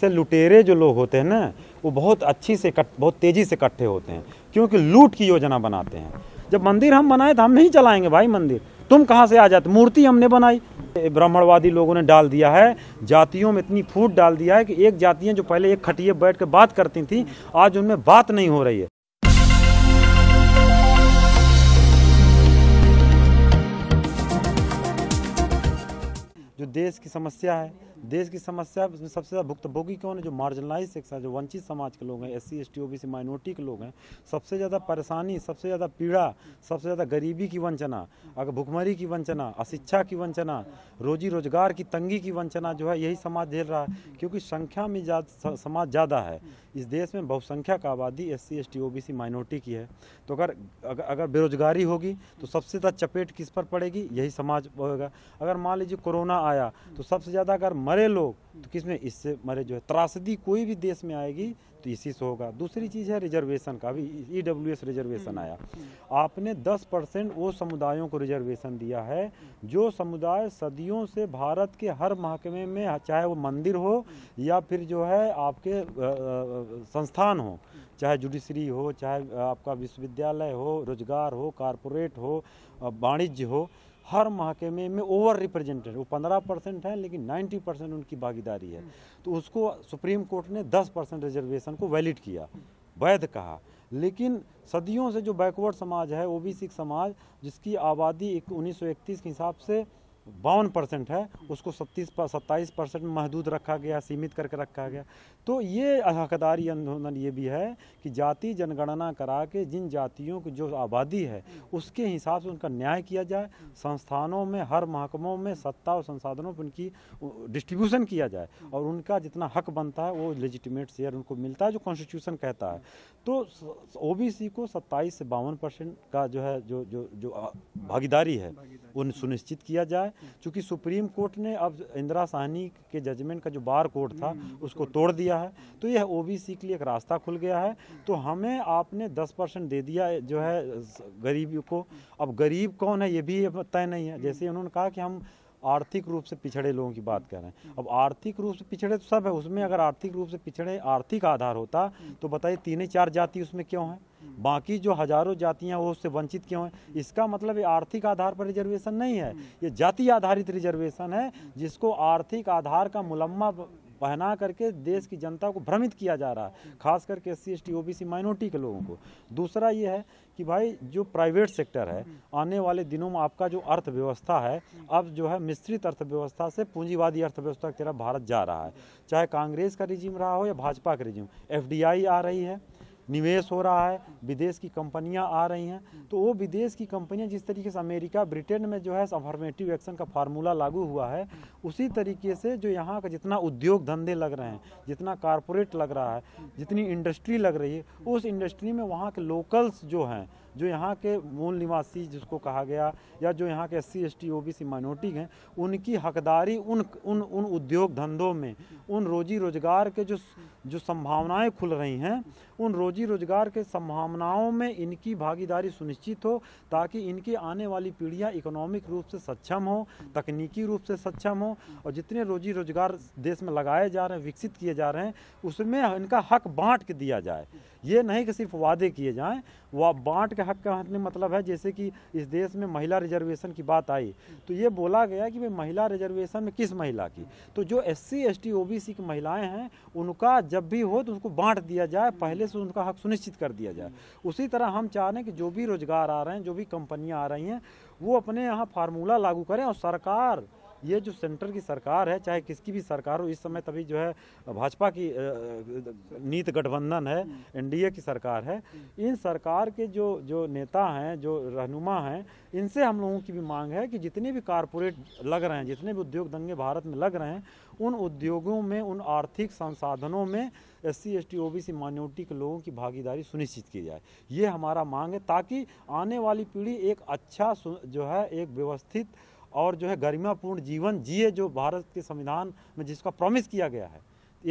से लुटेरे जो लोग होते हैं ना वो बहुत अच्छी से कट बहुत तेज़ी से इकट्ठे होते हैं क्योंकि लूट की योजना बनाते हैं जब मंदिर हम बनाए तो हम नहीं चलाएंगे भाई मंदिर तुम कहाँ से आ जाते मूर्ति हमने बनाई ब्राह्मणवादी लोगों ने डाल दिया है जातियों में इतनी फूट डाल दिया है कि एक जातियाँ जो पहले एक खटिए बैठ कर बात करती थी आज उनमें बात नहीं हो रही है जो देश की समस्या है देश की समस्या उसमें सबसे ज़्यादा भुक्तभोगी कौन है जो मार्जिनलाइज सेक्शन जो वंचित समाज के लोग हैं S C S T O B C minority के लोग हैं सबसे ज़्यादा परेशानी सबसे ज़्यादा पीड़ा सबसे ज़्यादा गरीबी की वंचना अगर भुखमरी की वंचना अशिक्षा की वंचना रोजी रोजगार की तंगी की वंचना जो है यही समाज झेल रहा है क्योंकि संख्या में जा, समाज ज़्यादा है इस देश में बहुसंख्यक आबादी S C S T O B C minority की है तो अगर अगर बेरोजगारी होगी तो सबसे ज़्यादा चपेट किस पर पड़ेगी यही समाज होगा अगर मान लीजिए कोरोना आया तो सबसे ज़्यादा अगर मरे लोग तो किसमें इससे मरे जो है त्रासदी कोई भी देश में आएगी तो इसी से होगा दूसरी चीज़ है रिजर्वेशन का अभी ई डब्ल्यू एस रिजर्वेशन हम्म, आया हम्म। आपने 10 परसेंट वो समुदायों को रिजर्वेशन दिया है जो समुदाय सदियों से भारत के हर महकमे में चाहे वो मंदिर हो हम्म। या फिर जो है आपके संस्थान हो चाहे जुडिशरी हो चाहे आपका विश्वविद्यालय हो रोजगार हो कारपोरेट हो वाणिज्य हो हर महकमे में ओवर रिप्रेजेंटेड वो पंद्रह परसेंट है लेकिन नाइन्टी परसेंट उनकी भागीदारी है तो उसको सुप्रीम कोर्ट ने दस परसेंट रिजर्वेशन को वैलिड किया वैध कहा लेकिन सदियों से जो बैकवर्ड समाज है ओबीसी समाज जिसकी आबादी उन्नीस के हिसाब से बावन परसेंट है उसको सत्तीस सत्ताईस परसेंट महदूद रखा गया सीमित करके रखा गया तो ये हकदारी आंदोलन ये भी है कि जाति जनगणना करा के जिन जातियों की जो आबादी है उसके हिसाब से उनका न्याय किया जाए संस्थानों में हर महकमों में सत्ता और संसाधनों पर उनकी डिस्ट्रीब्यूशन किया जाए और उनका जितना हक बनता है वो लेजिटिमेट शेयर उनको मिलता है जो कॉन्स्टिट्यूशन कहता है तो ओ को सत्ताईस से बावन परसेंट का जो है जो जो जो भागीदारी है उन सुनिश्चित किया जाए क्योंकि सुप्रीम कोर्ट ने अब इंदिरा साहनी के जजमेंट का जो बार कोर्ट था हम्म, उसको तोड़ दिया है तो यह ओबीसी के लिए एक रास्ता खुल गया है तो हमें आपने दस परसेंट दे दिया जो है गरीबी को अब गरीब कौन है ये भी तय नहीं है जैसे उन्होंने कहा कि हम आर्थिक रूप से पिछड़े लोगों की बात कर रहे हैं अब आर्थिक रूप से पिछड़े तो सब है उसमें अगर आर्थिक रूप से पिछड़े आर्थिक आधार होता तो बताइए तीन ही चार जाति उसमें क्यों है बाकी जो हजारों जातियाँ वो उससे वंचित क्यों हैं इसका मतलब ये आर्थिक आधार पर रिजर्वेशन नहीं है ये जाति आधारित रिजर्वेशन है जिसको आर्थिक आधार का मुलम्मा पहना करके देश की जनता को भ्रमित किया जा रहा है खास करके S C S T O B C minority के लोगों को दूसरा ये है कि भाई जो प्राइवेट सेक्टर है आने वाले दिनों में आपका जो अर्थव्यवस्था है अब जो है मिश्रित अर्थव्यवस्था से पूंजीवादी अर्थव्यवस्था की तरफ भारत जा रहा है चाहे कांग्रेस का रिजिम रहा हो या भाजपा का रिजिम एफ आ रही है निवेश हो रहा है विदेश की कंपनियां आ रही हैं तो वो विदेश की कंपनियां जिस तरीके से अमेरिका ब्रिटेन में जो है अफॉर्मेटिव एक्शन का फार्मूला लागू हुआ है उसी तरीके से जो यहाँ का जितना उद्योग धंधे लग रहे हैं जितना कारपोरेट लग रहा है जितनी इंडस्ट्री लग रही है उस इंडस्ट्री में वहाँ के लोकल्स जो हैं जो यहाँ के मूल निवासी जिसको कहा गया या जो यहाँ के S C S T O B C minority हैं उनकी हकदारी उन उन उन उद्योग धंधों में उन रोजी रोजगार के जो जो संभावनाएं खुल रही हैं उन रोजी रोजगार के संभावनाओं में इनकी भागीदारी सुनिश्चित हो ताकि इनकी आने वाली पीढ़ियां इकोनॉमिक रूप से सक्षम हो तकनीकी रूप से सक्षम हो और जितने रोजी रोजगार देश में लगाए जा रहे हैं विकसित किए जा रहे हैं उसमें इनका हक बांट के दिया जाए ये नहीं कि सिर्फ वादे किए जाएँ वह बांट के हक का हटने मतलब है जैसे कि इस देश में महिला रिजर्वेशन की बात आई तो ये बोला गया कि भाई महिला रिजर्वेशन में किस महिला की तो जो S C S T O B C की महिलाएँ हैं उनका जब भी हो तो उसको बांट दिया जाए पहले से उनका हक सुनिश्चित कर दिया जाए उसी तरह हम चाह रहे हैं कि जो भी रोजगार आ रहे हैं जो भी कंपनियाँ आ रही हैं वो अपने यहाँ फार्मूला लागू करें और सरकार ये जो सेंटर की सरकार है चाहे किसकी भी सरकार हो इस समय तभी जो है भाजपा की नीत गठबंधन है एनडीए की सरकार है इन सरकार के जो जो नेता हैं जो रहनुमा हैं इनसे हम लोगों की भी मांग है कि जितने भी कारपोरेट लग रहे हैं जितने भी उद्योग दंगे भारत में लग रहे हैं उन उद्योगों में उन आर्थिक संसाधनों में S C S T O B C minority के लोगों की भागीदारी सुनिश्चित की जाए ये हमारा मांग है ताकि आने वाली पीढ़ी एक अच्छा जो है एक व्यवस्थित और जो है गरिमापूर्ण जीवन जिए जो भारत के संविधान में जिसका प्रॉमिस किया गया है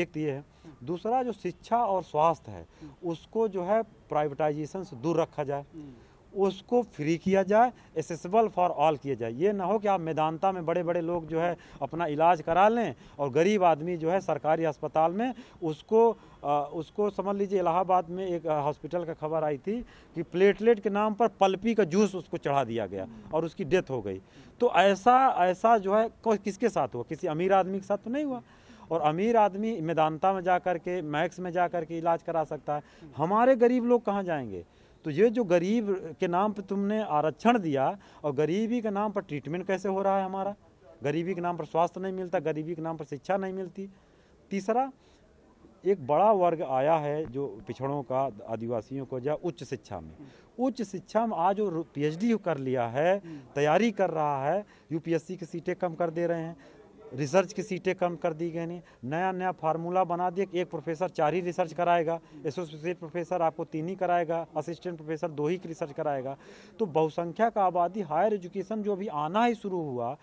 एक तो ये है दूसरा जो शिक्षा और स्वास्थ्य है उसको जो है प्राइवेटाइजेशन से दूर रखा जाए उसको फ्री किया जाए एसेसबल फॉर ऑल किया जाए ये ना हो कि आप मैदानता में बड़े बड़े लोग जो है अपना इलाज करा लें और गरीब आदमी जो है सरकारी अस्पताल में उसको आ, उसको समझ लीजिए इलाहाबाद में एक हॉस्पिटल का खबर आई थी कि प्लेटलेट के नाम पर पल्पी का जूस उसको चढ़ा दिया गया और उसकी डेथ हो गई तो ऐसा ऐसा जो है किसके साथ हुआ किसी अमीर आदमी के साथ तो नहीं हुआ और अमीर आदमी मैदानता में जा कर के मैक्स में जा कर के इलाज करा सकता है हमारे गरीब लोग कहाँ जाएंगे तो ये जो गरीब के नाम पर तुमने आरक्षण दिया और गरीबी के नाम पर ट्रीटमेंट कैसे हो रहा है हमारा गरीबी के नाम पर स्वास्थ्य नहीं मिलता गरीबी के नाम पर शिक्षा नहीं मिलती तीसरा एक बड़ा वर्ग आया है जो पिछड़ों का आदिवासियों को या उच्च शिक्षा में उच्च शिक्षा में आज वो पी कर लिया है तैयारी कर रहा है यूपीएससी की सीटें कम कर दे रहे हैं रिसर्च की सीटें कम कर दी गई नया नया फार्मूला बना दिया एक प्रोफेसर चार ही रिसर्च कराएगा एसोसिएट प्रोफेसर आपको तीन ही कराएगा असिस्टेंट प्रोफेसर दो ही रिसर्च कराएगा तो बहुसंख्यक आबादी हायर एजुकेशन जो अभी आना ही शुरू हुआ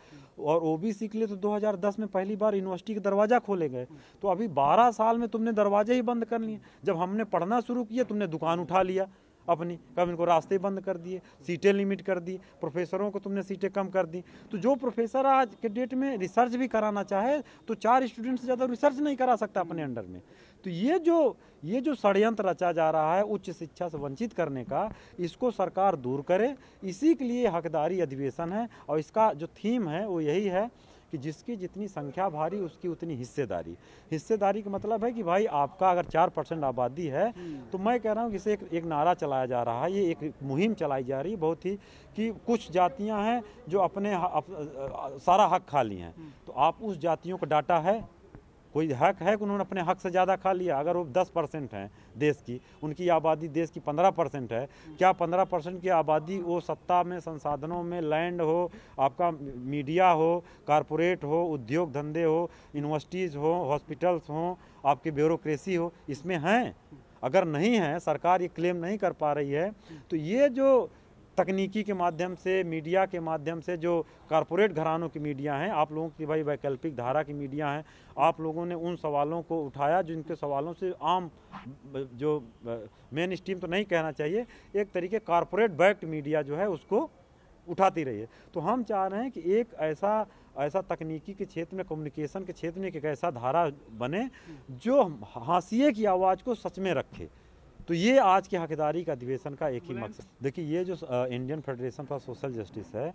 और सी के लिए तो 2010 में पहली बार यूनिवर्सिटी के दरवाज़ा खोले गए तो अभी 12 साल में तुमने दरवाजे ही बंद कर लिए जब हमने पढ़ना शुरू किया तुमने दुकान उठा लिया अपनी कब इनको रास्ते बंद कर दिए सीटें लिमिट कर दी प्रोफेसरों को तुमने सीटें कम कर दी तो जो प्रोफेसर आज के डेट में रिसर्च भी कराना चाहे तो चार स्टूडेंट से ज़्यादा रिसर्च नहीं करा सकता अपने अंडर में तो ये जो ये जो षडयंत्र रचा जा रहा है उच्च शिक्षा से वंचित करने का इसको सरकार दूर करे इसी के लिए हकदारी अधिवेशन है और इसका जो थीम है वो यही है कि जिसकी जितनी संख्या भारी उसकी उतनी हिस्सेदारी हिस्सेदारी का मतलब है कि भाई आपका अगर चार परसेंट आबादी है तो मैं कह रहा हूँ कि इसे एक, एक नारा चलाया जा रहा है ये एक मुहिम चलाई जा रही है बहुत ही कि कुछ जातियाँ हैं जो अपने अप, सारा हक खा ली हैं तो आप उस जातियों का डाटा है कोई हक है कि उन्होंने अपने हक से ज़्यादा खा लिया अगर वो दस परसेंट हैं देश की उनकी आबादी देश की पंद्रह परसेंट है क्या पंद्रह परसेंट की आबादी वो सत्ता में संसाधनों में लैंड हो आपका मीडिया हो कॉरपोरेट हो उद्योग धंधे हो यूनिवर्सिटीज़ हो हॉस्पिटल्स हों आपकी ब्यूरोक्रेसी हो इसमें हैं अगर नहीं है सरकार ये क्लेम नहीं कर पा रही है तो ये जो तकनीकी के माध्यम से मीडिया के माध्यम से जो कॉरपोरेट घरानों की मीडिया हैं आप लोगों की भाई वैकल्पिक धारा की मीडिया हैं आप लोगों ने उन सवालों को उठाया जिनके सवालों से आम जो मेन स्ट्रीम तो नहीं कहना चाहिए एक तरीके कॉरपोरेट बैक्ड मीडिया जो है उसको उठाती रही है तो हम चाह रहे हैं कि एक ऐसा ऐसा तकनीकी के क्षेत्र में कम्युनिकेशन के क्षेत्र में एक ऐसा धारा बने जो हाशिए की आवाज़ को सच में रखे तो ये आज की हकदारी का अधिवेशन का एक ही मकसद देखिए ये जो Indian Federation for Social Justice है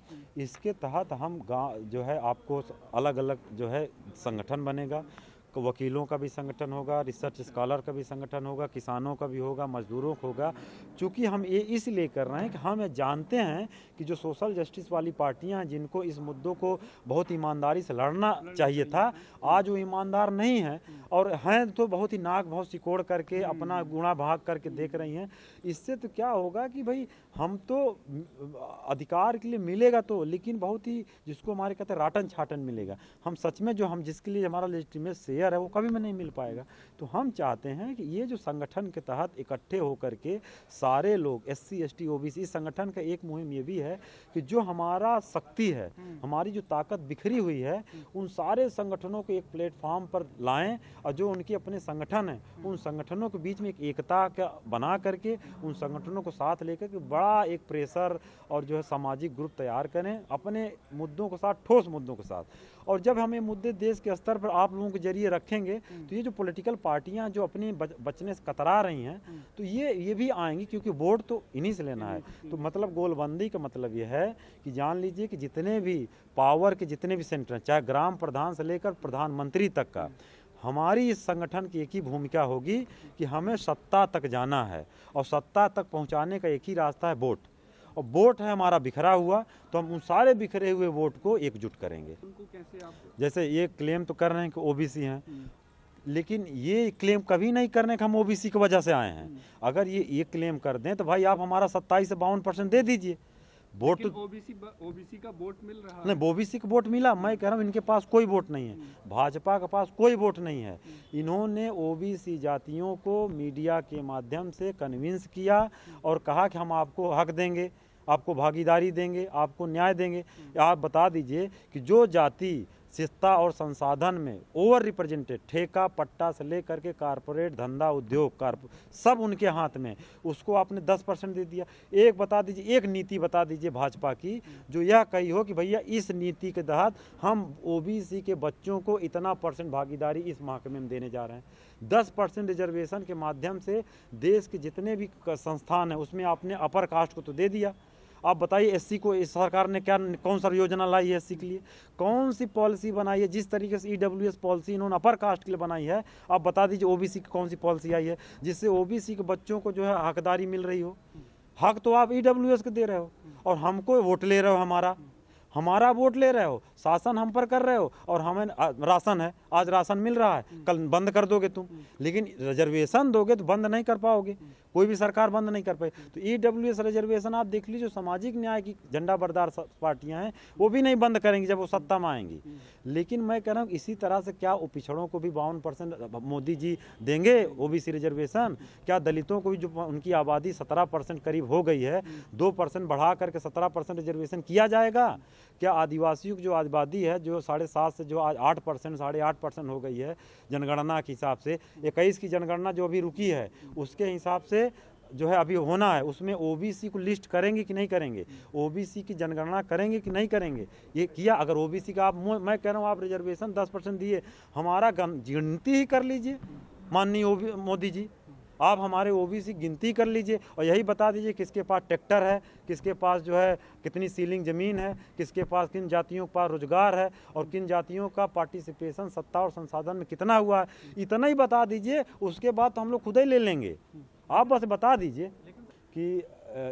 इसके तहत हम गाँव जो है आपको अलग अलग जो है संगठन बनेगा वकीलों का भी संगठन होगा रिसर्च स्कॉलर का भी संगठन होगा किसानों का भी होगा मजदूरों का होगा चूँकि हम ये इसलिए कर रहे हैं कि हम जानते हैं कि जो सोशल जस्टिस वाली पार्टियाँ हैं जिनको इस मुद्दों को बहुत ईमानदारी से लड़ना चाहिए था आज वो ईमानदार नहीं हैं और हैं तो बहुत ही नाक भाव सिकोड़ करके अपना गुणा भाग करके देख रही हैं इससे तो क्या होगा कि भाई हम तो अधिकार के लिए मिलेगा तो लेकिन बहुत ही जिसको हमारे कहते हैं राटन छाटन मिलेगा हम सच में जो हम जिसके लिए हमारा लेजिटिमेट शेयर करियर है वो कभी भी नहीं मिल पाएगा तो हम चाहते हैं कि ये जो संगठन के तहत इकट्ठे होकर के सारे लोग S C S T O B C संगठन का एक मुहिम ये भी है कि जो हमारा शक्ति है हम्म। हमारी जो ताकत बिखरी हुई है हम्म। उन सारे संगठनों को एक प्लेटफॉर्म पर लाएं और जो उनके अपने संगठन हैं हम्म। उन संगठनों के बीच में एक एकता का बना करके उन संगठनों को साथ लेकर के बड़ा एक प्रेशर और जो है सामाजिक ग्रुप तैयार करें अपने मुद्दों के साथ ठोस मुद्दों के साथ और जब हम ये मुद्दे देश के स्तर पर आप लोगों के जरिए रखेंगे हम्म। तो ये जो पोलिटिकल पार्टियाँ जो अपने बच, बचने से कतरा रही हैं हम्म। तो ये ये भी आएंगी क्योंकि वोट तो इन्हीं से लेना है तो मतलब गोलबंदी का मतलब ये है कि जान लीजिए कि जितने भी पावर के जितने भी सेंटर चाहे ग्राम प्रधान से लेकर प्रधानमंत्री तक का हम्म। हमारी इस संगठन की एक ही भूमिका होगी कि हमें सत्ता तक जाना है और सत्ता तक पहुंचाने का एक ही रास्ता है वोट और वोट है हमारा बिखरा हुआ तो हम उन सारे बिखरे हुए वोट को एकजुट करेंगे जैसे ये क्लेम तो कर रहे हैं कि ओबीसी हैं हम्म। लेकिन ये क्लेम कभी नहीं करने का हम ओबीसी की वजह से आए हैं हम्म। अगर ये ये क्लेम कर दें तो भाई आप हमारा सत्ताईस से बावन परसेंट दे दीजिए वोट तो ओबीसी ओबीसी का वोट मिल रहा है नहीं ओबीसी का वोट मिला मैं कह रहा हूँ इनके पास कोई वोट नहीं है हम्म। भाजपा के पास कोई वोट नहीं है इन्होंने ओबीसी जातियों को मीडिया के माध्यम से कन्विंस किया और कहा कि हम आपको हक देंगे आपको भागीदारी देंगे आपको न्याय देंगे हम्म। आप बता दीजिए कि जो जाति सिस्ता और संसाधन में ओवर रिप्रेजेंटेड ठेका पट्टा से लेकर के कारपोरेट धंधा उद्योग कारपो सब उनके हाथ में उसको आपने दस परसेंट दे दिया एक बता दीजिए एक नीति बता दीजिए भाजपा की हम्म। जो यह कही हो कि भैया इस नीति के तहत हम ओबीसी के बच्चों को इतना परसेंट भागीदारी इस महकमे में देने जा रहे हैं दस परसेंट रिजर्वेशन के माध्यम से देश के जितने भी संस्थान हैं उसमें आपने अपर कास्ट को तो दे दिया आप बताइए एससी को इस सरकार ने क्या कौन सा योजना लाई है एससी के लिए कौन सी पॉलिसी बनाई है जिस तरीके से ई e पॉलिसी इन्होंने अपर कास्ट के लिए बनाई है आप बता दीजिए ओ की कौन सी पॉलिसी आई है जिससे ओ के बच्चों को जो है हकदारी मिल रही हो हक तो आप ई e के दे रहे हो और हमको वोट ले रहे हो हमारा हमारा वोट ले रहे हो शासन हम पर कर रहे हो और हमें राशन है आज राशन मिल रहा है कल बंद कर दोगे तुम लेकिन रिजर्वेशन दोगे तो बंद नहीं कर पाओगे कोई भी सरकार बंद नहीं कर पाए तो ई डब्ल्यू एस रिजर्वेशन आप देख लीजिए सामाजिक न्याय की झंडा बरदार पार्टियां हैं वो भी नहीं बंद करेंगी जब वो सत्ता में आएंगी लेकिन मैं कह रहा हूँ इसी तरह से क्या वो पिछड़ों को भी बावन परसेंट मोदी जी देंगे ओ बी सी रिजर्वेशन क्या दलितों को भी जो उनकी आबादी सत्रह परसेंट करीब हो गई है दो परसेंट बढ़ा करके सत्रह परसेंट रिजर्वेशन किया जाएगा क्या आदिवासियों को जो आबादी है जो साढ़े सात से जो आज आठ परसेंट साढ़े आठ परसेंट हो गई है जनगणना के हिसाब से इक्कीस की जनगणना जो अभी रुकी है उसके हिसाब से जो है अभी होना है उसमें ओबीसी को लिस्ट करेंगे कि नहीं करेंगे ओबीसी की जनगणना करेंगे कि नहीं करेंगे ये किया अगर ओबीसी का आप मैं कह रहा हूँ आप रिजर्वेशन दस परसेंट दिए हमारा गिनती ही कर लीजिए माननीय मोदी जी आप हमारे ओबीसी गिनती कर लीजिए और यही बता दीजिए किसके पास ट्रैक्टर है किसके पास जो है कितनी सीलिंग ज़मीन है किसके पास किन जातियों का रोजगार है और किन जातियों का पार्टिसिपेशन सत्ता और संसाधन में कितना हुआ है इतना ही बता दीजिए उसके बाद तो हम लोग खुद ही ले लेंगे आप बस बता दीजिए कि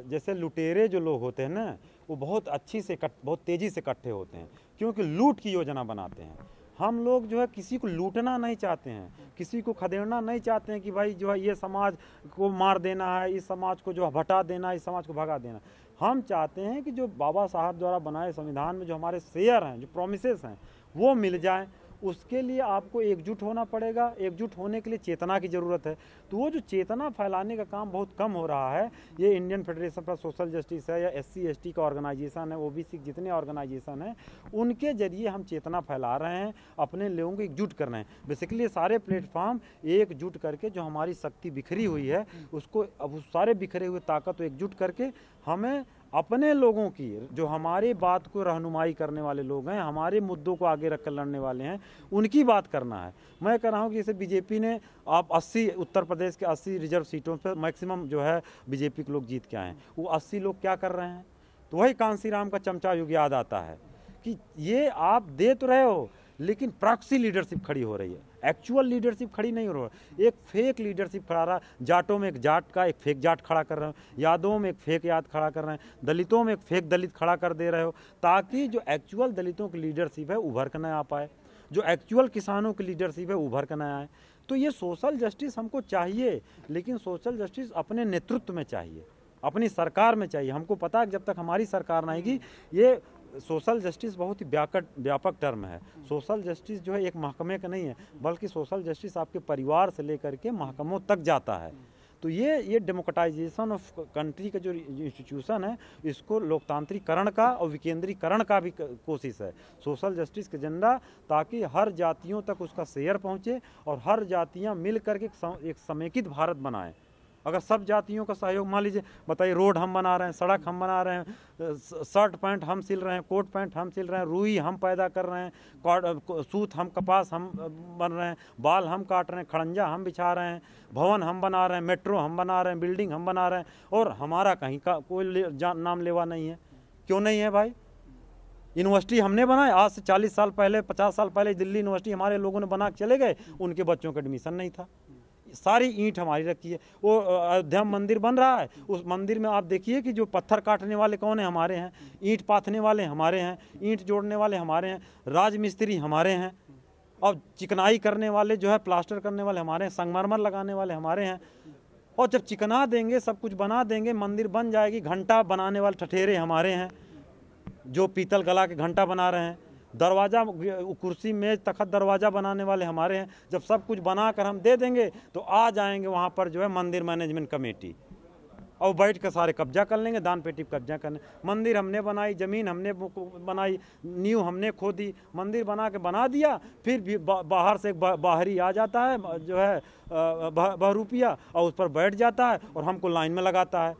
जैसे लुटेरे जो लोग होते हैं ना वो बहुत अच्छी से कट बहुत तेज़ी से इकट्ठे होते हैं क्योंकि लूट की योजना बनाते हैं हम लोग जो है किसी को लूटना नहीं चाहते हैं किसी को खदेड़ना नहीं चाहते हैं कि भाई जो है ये समाज को मार देना है इस समाज को जो है भटा देना है इस समाज को भगा देना हम चाहते हैं कि जो बाबा साहब द्वारा बनाए संविधान में जो हमारे शेयर हैं जो प्रोमिसेस हैं वो मिल जाएँ उसके लिए आपको एकजुट होना पड़ेगा एकजुट होने के लिए चेतना की ज़रूरत है तो वो जो चेतना फैलाने का काम बहुत कम हो रहा है ये Indian Federation for Social Justice है या एस सी का ऑर्गेनाइजेशन है ओ बी जितने ऑर्गेनाइजेशन हैं उनके जरिए हम चेतना फैला रहे हैं अपने लोगों को एकजुट कर रहे हैं बेसिकली सारे प्लेटफॉर्म एकजुट करके जो हमारी शक्ति बिखरी हुई है उसको अब उस सारे बिखरे हुए ताकत एकजुट करके हमें अपने लोगों की जो हमारे बात को रहनुमाई करने वाले लोग हैं हमारे मुद्दों को आगे रख कर लड़ने वाले हैं उनकी बात करना है मैं कह रहा हूँ कि इसे बीजेपी ने आप 80 उत्तर प्रदेश के 80 रिजर्व सीटों पर मैक्सिमम जो है बीजेपी के लोग जीत के आए हैं वो 80 लोग क्या कर रहे हैं तो वही कांसी राम का चमचा युग याद आता है कि ये आप दे तो रहे हो लेकिन प्राक्सी लीडरशिप खड़ी हो रही है एक्चुअल लीडरशिप खड़ी नहीं हो रहा एक फेक लीडरशिप खड़ा रहा जाटों में एक जाट का एक फेक जाट खड़ा कर रहे हो यादों में एक फेक याद खड़ा कर रहे हैं दलितों में एक फेक दलित खड़ा कर दे रहे हो ताकि जो एक्चुअल दलितों की लीडरशिप है उभर कर ना आ पाए जो एक्चुअल किसानों की लीडरशिप है उभर कर ना आए तो ये सोशल जस्टिस हमको चाहिए लेकिन सोशल जस्टिस अपने नेतृत्व में चाहिए अपनी सरकार में चाहिए हमको पता है जब तक हमारी सरकार नहीं आएगी ये सोशल जस्टिस बहुत ही व्याकट व्यापक टर्म है सोशल जस्टिस जो है एक महकमे का नहीं है बल्कि सोशल जस्टिस आपके परिवार से लेकर के महकमों तक जाता है तो ये ये डेमोक्रेटाइजेशन ऑफ कंट्री का जो इंस्टीट्यूशन है इसको लोकतांत्रिकरण का और विकेंद्रीकरण का भी कोशिश है सोशल जस्टिस का एजेंडा ताकि हर जातियों तक उसका शेयर पहुंचे और हर जातियां मिल करके एक समेकित भारत बनाएं अगर सब जातियों का सहयोग मान लीजिए बताइए रोड हम बना रहे हैं सड़क हम बना रहे हैं शर्ट पैंट हम सिल रहे हैं कोट पैंट हम सिल रहे हैं रुई हम पैदा कर रहे हैं सूत हम कपास हम बन रहे हैं बाल हम काट रहे हैं खड़ंजा हम बिछा रहे हैं भवन हम बना रहे हैं मेट्रो हम बना रहे हैं बिल्डिंग हम बना रहे हैं और हमारा कहीं का कोई नाम लेवा नहीं है क्यों नहीं है भाई यूनिवर्सिटी हमने बनाए आज से चालीस साल पहले पचास साल पहले दिल्ली यूनिवर्सिटी हमारे लोगों ने बना के चले गए उनके बच्चों का एडमिशन नहीं था सारी ईंट हमारी रखी है वो अयोध्या मंदिर बन रहा है उस मंदिर में आप देखिए कि जो पत्थर काटने वाले कौन है हमारे हैं ईंट पाथने वाले हमारे हैं ईंट जोड़ने वाले हमारे हैं राजमिस्त्री हमारे हैं और चिकनाई करने वाले जो है प्लास्टर करने वाले हमारे हैं संगमरमर लगाने वाले हमारे हैं और जब चिकना देंगे सब कुछ बना देंगे मंदिर बन जाएगी घंटा बनाने वाले ठठेरे हमारे हैं जो पीतल गला के घंटा बना रहे हैं दरवाज़ा कुर्सी मेज़ तखत दरवाज़ा बनाने वाले हमारे हैं जब सब कुछ बना कर हम दे देंगे तो आ जाएंगे वहाँ पर जो है मंदिर मैनेजमेंट कमेटी और बैठ कर सारे कब्जा कर लेंगे दान पेटी कब्जा करने मंदिर हमने बनाई ज़मीन हमने बनाई नींव हमने खोदी मंदिर बना के बना दिया फिर भी बाहर से एक बाहरी आ जाता है जो है बहरूपिया और उस पर बैठ जाता है और हमको लाइन में लगाता है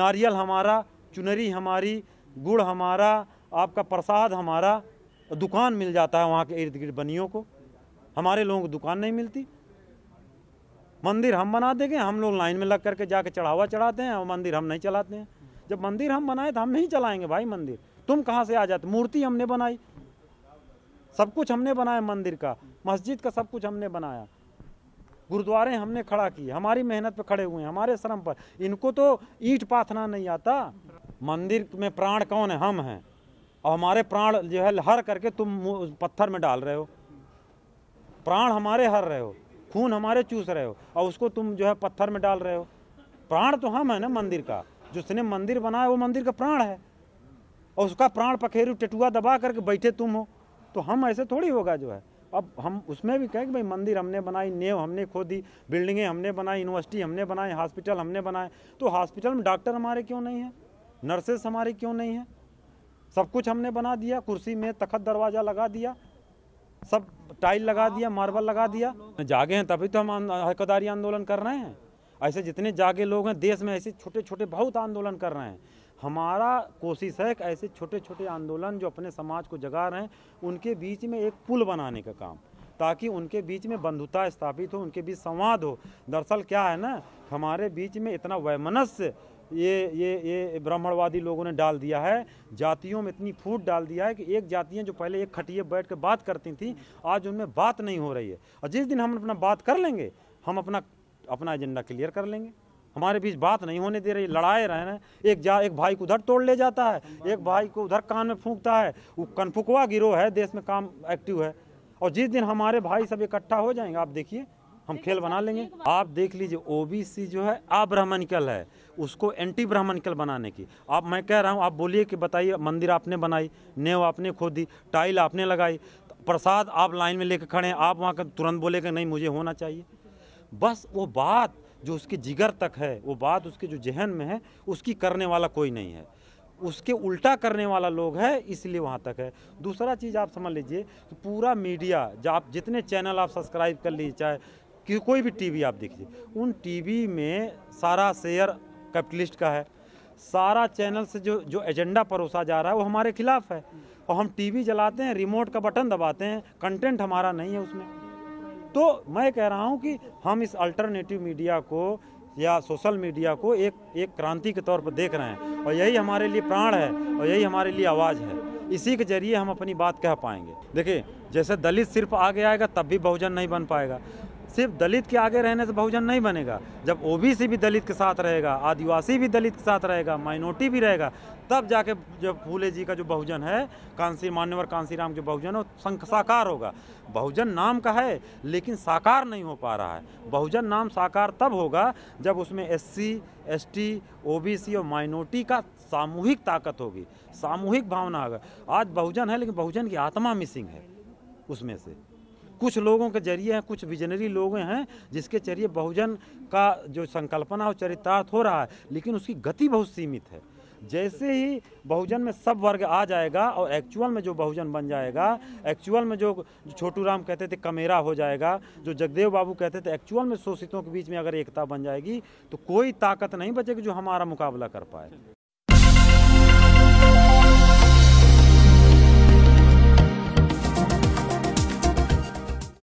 नारियल हमारा चुनरी हमारी गुड़ हमारा आपका प्रसाद हमारा दुकान मिल जाता है वहाँ के इर्द गिर्द बनियों को हमारे लोगों को दुकान नहीं मिलती मंदिर हम बना देंगे हम लोग लाइन में लग करके जाके चढ़ावा चढ़ाते हैं और मंदिर हम नहीं चलाते हैं जब मंदिर हम बनाए तो हम नहीं चलाएंगे भाई मंदिर तुम कहाँ से आ जाते मूर्ति हमने बनाई सब कुछ हमने बनाया मंदिर का मस्जिद का सब कुछ हमने बनाया गुरुद्वारे हमने खड़ा किए हमारी मेहनत पे खड़े हुए हैं हमारे श्रम पर इनको तो ईट पाथना नहीं आता मंदिर में प्राण कौन है हम हैं और हमारे प्राण जो है हर करके तुम पत्थर में डाल रहे हो प्राण हमारे हर रहे हो खून हमारे चूस रहे हो और उसको तुम जो है पत्थर में डाल रहे हो प्राण तो हम है ना मंदिर का जिसने मंदिर बनाया वो मंदिर का प्राण है और उसका प्राण पखेरू टटुआ दबा करके बैठे तुम हो तो हम ऐसे थोड़ी होगा जो है अब हम उसमें भी कहें कि भाई मंदिर हमने बनाई नेव हमने खोदी बिल्डिंगें हमने बनाई यूनिवर्सिटी हमने बनाई हॉस्पिटल हमने बनाए तो हॉस्पिटल में डॉक्टर हमारे क्यों नहीं है नर्सेस हमारे क्यों नहीं हैं सब कुछ हमने बना दिया कुर्सी में तखत दरवाज़ा लगा दिया सब टाइल लगा दिया मार्बल लगा दिया जागे हैं तभी तो हम हकदारी आंदोलन कर रहे हैं ऐसे जितने जागे लोग हैं देश में ऐसे छोटे छोटे बहुत आंदोलन कर रहे हैं हमारा कोशिश है कि ऐसे छोटे छोटे आंदोलन जो अपने समाज को जगा रहे हैं उनके बीच में एक पुल बनाने का काम ताकि उनके बीच में बंधुता स्थापित हो उनके बीच संवाद हो दरअसल क्या है ना हमारे बीच में इतना वैमनस्य ये ये ये ब्राह्मणवादी लोगों ने डाल दिया है जातियों में इतनी फूट डाल दिया है कि एक जातियाँ जो पहले एक खटिए बैठ कर बात करती थी आज उनमें बात नहीं हो रही है और जिस दिन हम अपना बात कर लेंगे हम अपना अपना एजेंडा क्लियर कर लेंगे हमारे बीच बात नहीं होने दे रही लड़ाए रहे हैं एक जा एक भाई को उधर तोड़ ले जाता है एक भाई को उधर कान में फूंकता है वो कनफुकवा गिरोह है देश में काम एक्टिव है और जिस दिन हमारे भाई सब इकट्ठा हो जाएंगे आप देखिए हम खेल बना लेंगे आप देख लीजिए ओबीसी जो है अब्राह्मणिकल है उसको एंटी ब्राह्मणिकल बनाने की आप मैं कह रहा हूँ आप बोलिए कि बताइए मंदिर आपने बनाई नेव आपने खोदी टाइल आपने लगाई प्रसाद आप लाइन में लेकर खड़े हैं आप वहाँ का तुरंत कि नहीं मुझे होना चाहिए बस वो बात जो उसके जिगर तक है वो बात उसके जो जहन में है उसकी करने वाला कोई नहीं है उसके उल्टा करने वाला लोग है इसलिए वहाँ तक है दूसरा चीज़ आप समझ लीजिए तो पूरा मीडिया जो आप जितने चैनल आप सब्सक्राइब कर लीजिए चाहे कि कोई भी टीवी आप देखिए उन टीवी में सारा शेयर कैपिटलिस्ट का है सारा चैनल से जो जो एजेंडा परोसा जा रहा है वो हमारे खिलाफ है और हम टीवी जलाते हैं रिमोट का बटन दबाते हैं कंटेंट हमारा नहीं है उसमें तो मैं कह रहा हूँ कि हम इस अल्टरनेटिव मीडिया को या सोशल मीडिया को एक एक क्रांति के तौर पर देख रहे हैं और यही हमारे लिए प्राण है और यही हमारे लिए आवाज़ है इसी के जरिए हम अपनी बात कह पाएंगे देखिए जैसे दलित सिर्फ आगे आएगा तब भी बहुजन नहीं बन पाएगा सिर्फ दलित के आगे रहने से बहुजन नहीं बनेगा जब ओबीसी भी दलित के साथ रहेगा आदिवासी भी दलित के साथ रहेगा माइनॉरिटी भी रहेगा तब जाके जब फूले जी का जो बहुजन है कांसी मान्यवर कांसीराम के बहुजन हो साकार होगा बहुजन नाम का है लेकिन साकार नहीं हो पा रहा है बहुजन नाम साकार तब होगा जब उसमें एस एसटी ओबीसी और माइनॉरिटी का सामूहिक ताकत होगी सामूहिक भावना होगा आज बहुजन है लेकिन बहुजन की आत्मा मिसिंग है उसमें से कुछ लोगों के जरिए हैं कुछ विजनरी लोग हैं जिसके जरिए बहुजन का जो संकल्पना और चरितार्थ हो रहा है लेकिन उसकी गति बहुत सीमित है जैसे ही बहुजन में सब वर्ग आ जाएगा और एक्चुअल में जो बहुजन बन जाएगा एक्चुअल में जो छोटू राम कहते थे कमेरा हो जाएगा जो जगदेव बाबू कहते थे एक्चुअल में शोषितों के बीच में अगर एकता बन जाएगी तो कोई ताकत नहीं बचेगी जो हमारा मुकाबला कर पाए